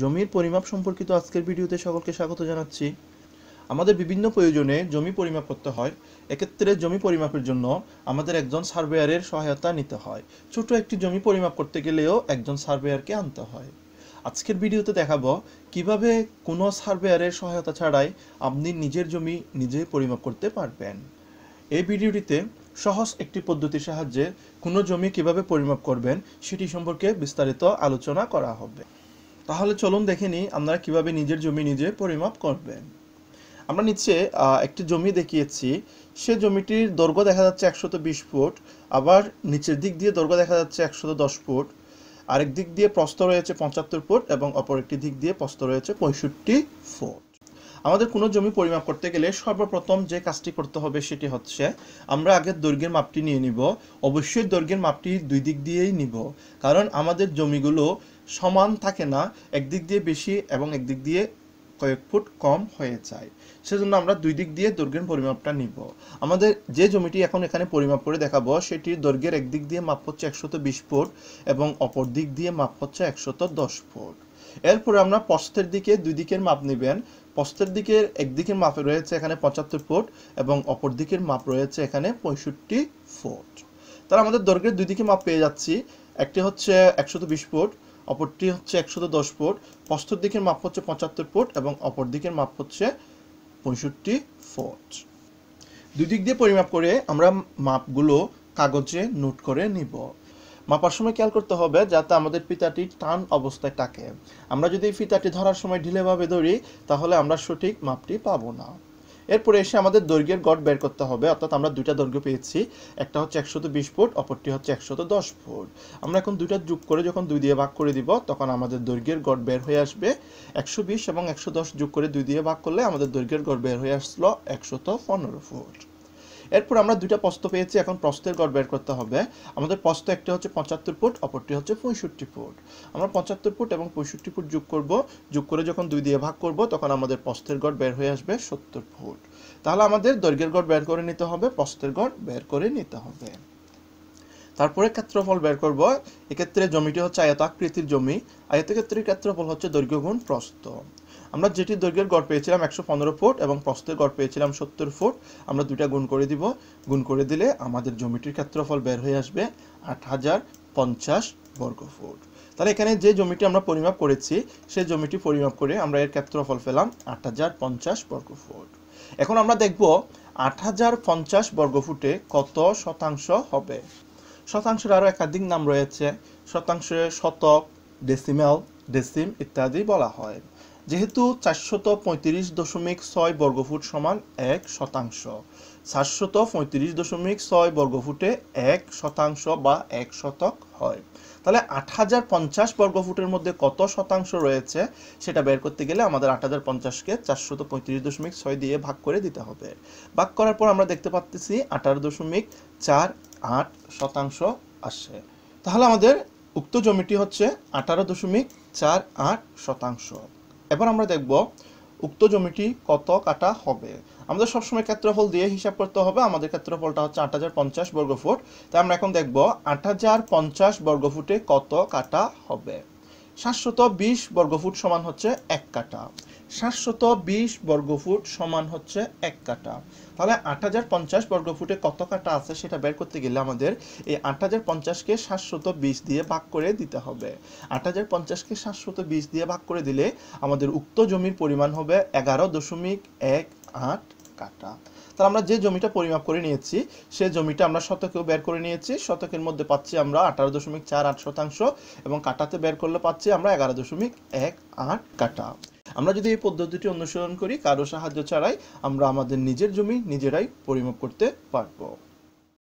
জমির পরিমাপ সম্পর্কিত আজকের ভিডিওতে সকলকে স্বাগত জানাচ্ছি আমাদের বিভিন্ন প্রয়োজনে জমি পরিমাপ করতে হয় এক্ষেত্রে জমি পরিমাপের জন্য আমাদের একজন সার্ভেয়ারের সহায়তা নিতে হয় ছোট একটি জমি পরিমাপ করতে গেলেও একজন সার্ভেয়ারকে আনতে হয় আজকের ভিডিওতে দেখাবো কিভাবে কোনো সার্ভেয়ারের সহায়তা ছাড়াই আপনি নিজের জমি নিজে পরিমাপ করতে পারবেন এই ভিডিওটিতে সহজ একটি পদ্ধতির সাহায্যে কোনো জমি কিভাবে পরিমাপ করবেন সেটি সম্পর্কে বিস্তারিত আলোচনা করা হবে তাহলে চলুন দেখে নিই আপনারা কীভাবে নিজের জমি নিজে পরিমাপ করবেন আমরা নিচে একটি জমি দেখিয়েছি সে জমিটির দৈর্ঘ্য দেখা যাচ্ছে একশত বিশ ফুট আবার নিচের দিক দিয়ে দৈর্ঘ্য দেখা যাচ্ছে একশত দশ ফুট আরেক দিক দিয়ে প্রস্ত রয়েছে পঁচাত্তর ফুট এবং অপর একটি দিক দিয়ে প্রস্ত রয়েছে পঁয়ষট্টি ফুট আমাদের কোনো জমি পরিমাপ করতে গেলে সর্বপ্রথম যে কাজটি করতে হবে সেটি হচ্ছে আমরা আগে দৈর্ঘ্যের মাপটি নিয়ে নিব অবশ্যই দৈর্ঘ্যের মাপটি দুই দিক দিয়েই নিব কারণ আমাদের জমিগুলো সমান থাকে না একদিক দিয়ে বেশি এবং একদিক দিয়ে কয়েক ফুট কম হয়ে যায় সেজন্য আমরা দুই দিক দিয়ে দৈর্ঘ্যের পরিমাপটা নিব আমাদের যে জমিটি এখন এখানে পরিমাপ করে দেখাবো সেটির দৈর্ঘ্যের একদিক দিয়ে মাপ হচ্ছে একশত বিশ ফুট এবং অপর দিক দিয়ে মাপ হচ্ছে একশত দশ ফুট এরপরে আমরা পশ্চের দিকে দুই দিকের মাপ নেবেন পশ্চের দিকের একদিকের মাপ রয়েছে এখানে পঁচাত্তর ফুট এবং অপর দিকের মাপ রয়েছে এখানে পঁয়ষট্টি ফুট তাহলে আমাদের দৈর্ঘ্যের দুই দিকে মাপ পেয়ে যাচ্ছি একটি হচ্ছে একশত বিশ ফুট অপরটি হচ্ছে একশো দশ ফুট পশ্চর দিকের মাপ হচ্ছে পঁচাত্তর ফুট এবং অপর দিকের মাপ হচ্ছে পঁয়ষট্টি ফুট দুই দিক দিয়ে পরিমাপ করে আমরা মাপগুলো কাগজে নোট করে নিব মাপার সময় খেয়াল করতে হবে যাতে আমাদের ফিতাটি টান অবস্থায় থাকে আমরা যদি ফিতাটি ধরার সময় ঢিলেভাবে ধরি তাহলে আমরা সঠিক মাপটি পাবো না এরপরে এসে আমাদের দৈর্ঘ্যের গড় বের করতে হবে অর্থাৎ আমরা দুইটা দৈর্ঘ্য পেয়েছি একটা হচ্ছে তো বিশ ফুট অপরটি হচ্ছে তো দশ ফুট আমরা এখন দুইটা যোগ করে যখন দুই দিয়ে ভাগ করে দিব তখন আমাদের দৈর্ঘ্যের গড় বের হয়ে আসবে একশো বিশ এবং একশো দশ যোগ করে দুই দিয়ে ভাগ করলে আমাদের দৈর্ঘ্যের গড় বের হয়ে আসলো একশত পনেরো ফুট এরপর আমরা দুটা প্রস্ত পেয়েছি এখন প্রস্তের গড় বের করতে হবে আমাদের প্রস্ত একটা হচ্ছে পঁচাত্তর ফুট অপরটি হচ্ছে পঁয়ষট্টি ফুট আমরা পঁচাত্তর ফুট এবং পঁয়ষট্টি ফুট যোগ করব যোগ করে যখন দুই দিয়ে ভাগ করব তখন আমাদের প্রস্তের গড় বের হয়ে আসবে সত্তর ফুট তাহলে আমাদের দৈর্ঘ্যের গড় বের করে নিতে হবে প্রস্তের গড় বের করে নিতে হবে তারপরে ক্ষেত্রফল বের করব এক্ষেত্রে জমিটি হচ্ছে আয়তাকৃতির জমি আয়তক্ষেত্রের ক্ষেত্রফল হচ্ছে দৈর্ঘ্য গুণ প্রস্থ আমরা যেটি দৈর্ঘ্যের গড় পেয়েছিলাম একশো পনেরো ফুট এবং প্রস্তের গড় পেয়েছিলাম সত্তর ফুট আমরা দুইটা গুণ করে দিব গুণ করে দিলে আমাদের জমিটির ক্ষেত্রফল বের হয়ে আসবে আট হাজার পঞ্চাশ বর্গ ফুট তাহলে এখানে যে জমিটি আমরা পরিমাপ করেছি সেই জমিটি পরিমাপ করে আমরা এর ক্ষেত্রফল পেলাম আট হাজার পঞ্চাশ বর্গ ফুট এখন আমরা দেখব আট হাজার পঞ্চাশ বর্গফুটে কত শতাংশ হবে শতাংশের আরও একাধিক নাম রয়েছে শতাংশে শতক ডেসিমেল ডেসিম ইত্যাদি বলা হয় যেহেতু চারশত পঁয়ত্রিশ দশমিক ছয় বর্গফুট সমান এক শতাংশ চারশত পঁয়ত্রিশ দশমিক ছয় বর্গফুটে এক শতাংশ বা এক শতক হয় তাহলে আট হাজার পঞ্চাশ বর্গফুটের মধ্যে কত শতাংশ রয়েছে সেটা বের করতে গেলে আমাদের আট হাজার পঞ্চাশকে চারশত পঁয়ত্রিশ দশমিক ছয় দিয়ে ভাগ করে দিতে হবে ভাগ করার পর আমরা দেখতে পাচ্তেছি আঠারো দশমিক চার আট শতাংশ আসে তাহলে আমাদের উক্ত জমিটি হচ্ছে আঠারো দশমিক চার আট শতাংশ এবার আমরা দেখব উক্ত জমিটি কত কাটা হবে আমাদের সবসময় ক্ষেত্রফল দিয়ে হিসাব করতে হবে আমাদের ক্ষেত্রফলটা হচ্ছে আট হাজার পঞ্চাশ বর্গফুট তাই আমরা এখন দেখব আট হাজার পঞ্চাশ বর্গফুটে কত কাটা হবে সাতশত বিশ বর্গফুট সমান হচ্ছে এক কাটা সাতশত বিশ বর্গফুট সমান হচ্ছে এক কাটা তাহলে আট হাজার পঞ্চাশ বর্গফুটে কত কাটা আছে সেটা বের করতে গেলে আমাদের এই আট হাজার পঞ্চাশকে সাতশত বিশ দিয়ে ভাগ করে দিতে হবে আট হাজার পঞ্চাশকে সাতশত বিশ দিয়ে ভাগ করে দিলে আমাদের উক্ত জমির পরিমাণ হবে এগারো দশমিক এক আট কাটা তাহলে আমরা যে জমিটা পরিমাপ করে নিয়েছি সেই জমিটা আমরা শতকেও বের করে নিয়েছি শতকের মধ্যে পাচ্ছি আমরা আঠারো দশমিক চার আট শতাংশ এবং কাটাতে বের করলে পাচ্ছি আমরা এগারো দশমিক এক আট কাটা আমরা যদি এই পদ্ধতিটি অনুসরণ করি কারো সাহায্য ছাড়াই আমরা আমাদের নিজের জমি নিজেরাই পরিমাপ করতে পারবো